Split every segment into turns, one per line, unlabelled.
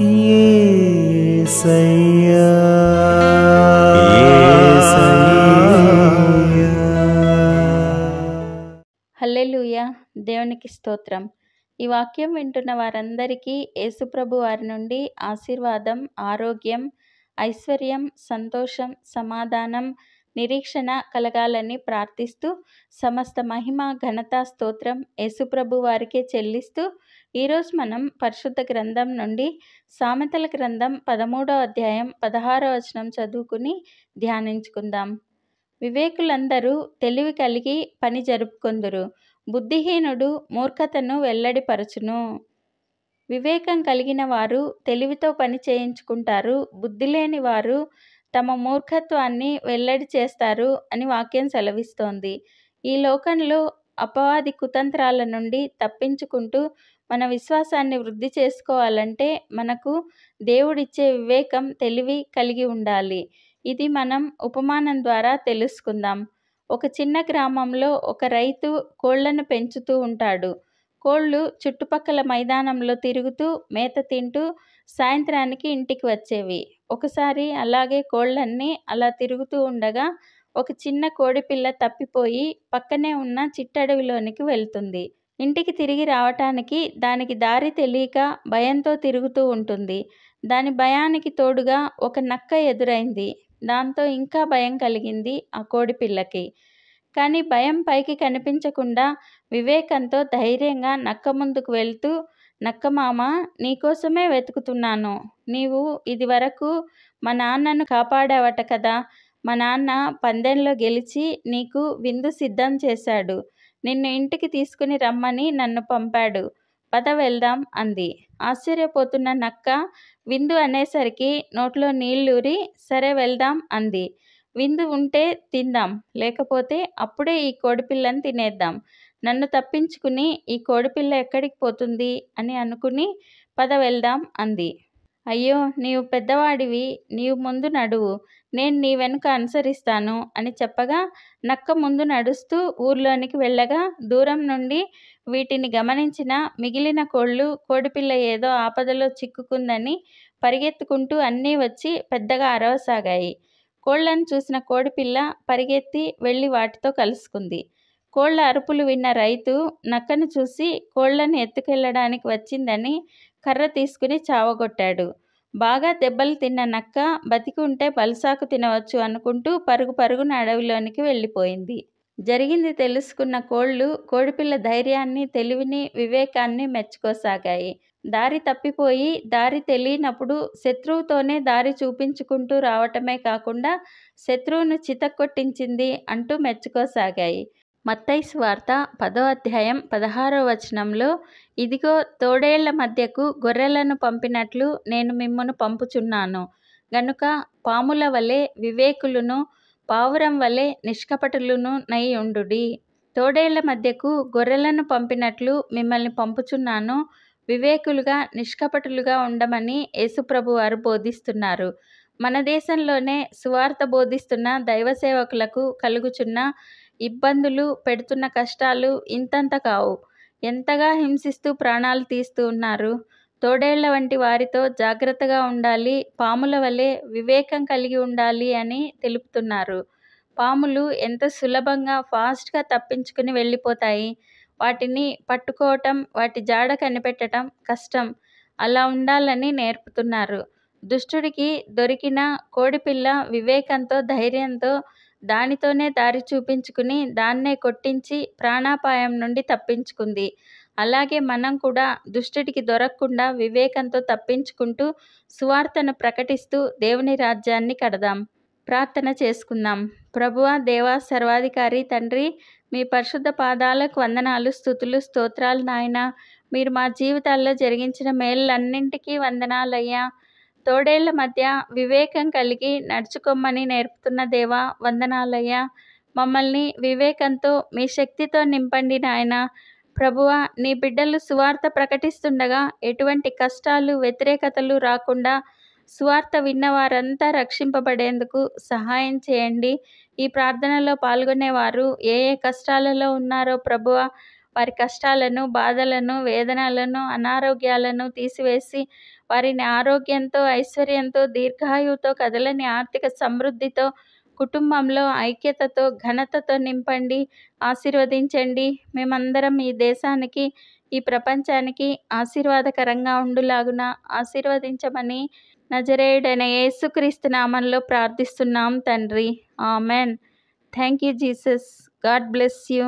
హల్లెలూయ దేవునికి స్తోత్రం ఈ వాక్యం వింటున్న వారందరికీ యేసుప్రభు వారి నుండి ఆశీర్వాదం ఆరోగ్యం ఐశ్వర్యం సంతోషం సమాధానం నిరీక్షణ కలగాలని ప్రార్థిస్తూ సమస్త మహిమ ఘనత స్తోత్రం యేసుప్రభు వారికే చెల్లిస్తూ ఈరోజు మనం పరిశుద్ధ గ్రంథం నుండి సామెతల గ్రంథం పదమూడో అధ్యాయం పదహారో వచనం చదువుకుని ధ్యానించుకుందాం వివేకులందరూ తెలివి కలిగి పని జరుపుకుందురు బుద్ధిహీనుడు మూర్ఖతను వెల్లడిపరచును వివేకం కలిగిన వారు తెలివితో పని చేయించుకుంటారు బుద్ధి లేని వారు తమ మూర్ఖత్వాన్ని వెల్లడి చేస్తారు అని వాక్యం సెలవిస్తోంది ఈ లోకంలో అపవాది కుతంత్రాల నుండి తప్పించుకుంటూ మన విశ్వాసాన్ని వృద్ధి చేసుకోవాలంటే మనకు దేవుడిచ్చే వివేకం తెలివి కలిగి ఉండాలి ఇది మనం ఉపమానం ద్వారా తెలుసుకుందాం ఒక చిన్న గ్రామంలో ఒక రైతు కోళ్లను పెంచుతూ ఉంటాడు కోళ్ళు చుట్టుపక్కల మైదానంలో తిరుగుతూ మేత తింటూ సాయంత్రానికి ఇంటికి వచ్చేవి ఒకసారి అలాగే కోళ్ళన్నీ అలా తిరుగుతూ ఉండగా ఒక చిన్న కోడిపిల్ల తప్పిపోయి పక్కనే ఉన్న చిట్టడవిలోనికి వెళ్తుంది ఇంటికి తిరిగి రావటానికి దానికి దారి తెలియక భయంతో తిరుగుతూ ఉంటుంది దాని భయానికి తోడుగా ఒక నక్క ఎదురైంది దాంతో ఇంకా భయం కలిగింది ఆ కోడిపిల్లకి కానీ భయం పైకి కనిపించకుండా వివేకంతో ధైర్యంగా నక్క ముందుకు వెళ్తూ నక్కమామ నీకోసమే వెతుకుతున్నాను నీవు ఇది వరకు మా నాన్నను కాపాడావట కదా మా నాన్న పందెంలో గెలిచి నీకు విందు సిద్ధం చేశాడు నిన్ను ఇంటికి తీసుకుని రమ్మని నన్ను పంపాడు పద వెళ్దాం అంది ఆశ్చర్యపోతున్న నక్క విందు అనేసరికి నోట్లో నీళ్ళూరి సరే వెళ్దాం అంది విందు ఉంటే తిందాం లేకపోతే అప్పుడే ఈ కోడిపిల్లని తినేద్దాం నన్ను తప్పించుకుని ఈ కోడిపిల్ల ఎక్కడికి పోతుంది అని అనుకుని పద వెళ్దాం అంది అయ్యో నీవు పెద్దవాడివి నీవు ముందు నడువు నేను నీ వెనుక అనుసరిస్తాను అని చెప్పగా నక్క ముందు నడుస్తూ ఊర్లోనికి వెళ్ళగా దూరం నుండి వీటిని గమనించిన మిగిలిన కోళ్ళు కోడిపిల్ల ఏదో ఆపదలో చిక్కుకుందని పరిగెత్తుకుంటూ అన్నీ వచ్చి పెద్దగా అరవసాగాయి కోళ్లను చూసిన కోడిపిల్ల పరిగెత్తి వెళ్ళి వాటితో కలుసుకుంది కోళ్ల అరుపులు విన్న రైతు నక్కను చూసి కోళ్లను ఎత్తుకెళ్లడానికి వచ్చిందని కర్ర తీసుకుని చావగొట్టాడు బాగా దెబ్బలు తిన్న నక్క బతికి ఉంటే పలుసాకు తినవచ్చు అనుకుంటూ పరుగు పరుగున అడవిలోనికి వెళ్ళిపోయింది జరిగింది తెలుసుకున్న కోళ్ళు కోడిపిల్ల ధైర్యాన్ని తెలివిని వివేకాన్ని మెచ్చుకోసాగాయి దారి తప్పిపోయి దారి తెలియనప్పుడు శత్రువుతోనే దారి చూపించుకుంటూ రావటమే కాకుండా శత్రువును చితక్కొట్టించింది అంటూ మెచ్చుకోసాగాయి మత్తై స్వార్త పదో అధ్యాయం పదహారో వచనంలో ఇదిగో తోడేళ్ల మధ్యకు గొర్రెలను పంపినట్లు నేను మిమ్మను పంపుచున్నాను గనుక పాముల వలె వివేకులను పావురం వలె నిష్కపటులను నై ఉండుడి తోడేళ్ల మధ్యకు గొర్రెలను పంపినట్లు మిమ్మల్ని పంపుచున్నాను వివేకులుగా నిష్కపటులుగా ఉండమని యేసుప్రభు వారు బోధిస్తున్నారు మన దేశంలోనే సువార్త బోధిస్తున్న దైవ సేవకులకు కలుగుచున్న ఇబ్బందులు పెడుతున్న కష్టాలు ఇంతంత కావు ఎంతగా హింసిస్తూ ప్రాణాలు తీస్తూ ఉన్నారు తోడేళ్ల వంటి వారితో జాగ్రత్తగా ఉండాలి పాముల వలె వివేకం కలిగి ఉండాలి అని తెలుపుతున్నారు పాములు ఎంత సులభంగా ఫాస్ట్గా తప్పించుకుని వెళ్ళిపోతాయి వాటిని పట్టుకోవటం వాటి జాడ కనిపెట్టడం కష్టం అలా ఉండాలని నేర్పుతున్నారు దుష్టుడికి దొరికిన కోడిపిల్ల వివేకంతో ధైర్యంతో దానితోనే దారి చూపించుకుని దాన్నే కొట్టించి ప్రాణాపాయం నుండి తప్పించుకుంది అలాగే మనం కూడా దుష్టుడికి దొరకకుండా వివేకంతో తప్పించుకుంటూ సువార్తను ప్రకటిస్తూ దేవుని రాజ్యాన్ని కడదాం ప్రార్థన చేసుకుందాం ప్రభువ దేవ సర్వాధికారి తండ్రి మీ పరిశుద్ధ పాదాలకు వందనాలు స్థుతులు స్తోత్రాలు నాయన మీరు మా జీవితాల్లో జరిగించిన మేళ్ళన్నింటికీ వందనాలయ్యా తోడేళ్ల మధ్య వివేకం కలిగి నడుచుకోమని నేర్పుతున్న దేవా వందనాలయ్యా మమ్మల్ని వివేకంతో మీ శక్తితో నింపండి నాయన ప్రభువ నీ బిడ్డలు సువార్త ప్రకటిస్తుండగా ఎటువంటి కష్టాలు వ్యతిరేకతలు రాకుండా సువార్త విన్నవారంతా రక్షింపబడేందుకు సహాయం చేయండి ఈ ప్రార్థనలో పాల్గొనేవారు ఏ ఏ కష్టాలలో ఉన్నారో ప్రభువ వారి కష్టాలను బాధలను వేదనలను అనారోగ్యాలను తీసివేసి వారిని ఆరోగ్యంతో ఐశ్వర్యంతో దీర్ఘాయువుతో కదలని ఆర్థిక సమృద్ధితో కుటుంబంలో ఐక్యతతో ఘనతతో నింపండి ఆశీర్వదించండి మేమందరం ఈ దేశానికి ఈ ప్రపంచానికి ఆశీర్వాదకరంగా ఉండులాగున ఆశీర్వదించమని నజరేయుడైన యేసుక్రీస్తు నామంలో ప్రార్థిస్తున్నాం తండ్రి amen thank you Jesus God bless you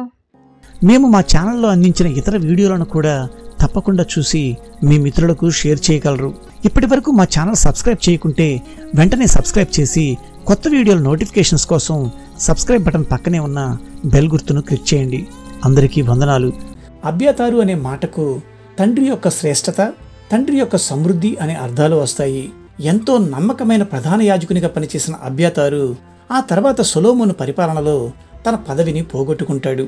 మేము మా ఛానల్లో అందించిన ఇతర వీడియోలను కూడా తప్పకుండా చూసి మీ మిత్రులకు షేర్ చేయగలరు ఇప్పటి వరకు మా ఛానల్ సబ్స్క్రైబ్ చేయకుంటే వెంటనే సబ్స్క్రైబ్ చేసి కొత్త వీడియోల నోటిఫికేషన్స్ కోసం సబ్స్క్రైబ్ బటన్ పక్కనే ఉన్న బెల్ గుర్తును క్లిక్ చేయండి అందరికీ వందనాలు అభ్యతారు అనే మాటకు తండ్రి యొక్క శ్రేష్టత తండ్రి యొక్క సమృద్ధి అనే అర్థాలు వస్తాయి ఎంతో నమ్మకమైన ప్రధాన యాజకునిగా పనిచేసిన అభ్యతారు ఆ తర్వాత సొలోమోను పరిపాలనలో తన పదవిని పోగొట్టుకుంటాడు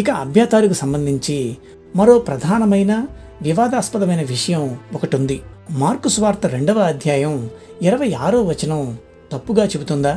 ఇక అభ్యతారుకు సంబంధించి మరో ప్రధానమైన వివాదాస్పదమైన విషయం ఒకటి ఉంది మార్కు స్వార్త రెండవ అధ్యాయం ఇరవై ఆరో వచనం తప్పుగా చెబుతుందా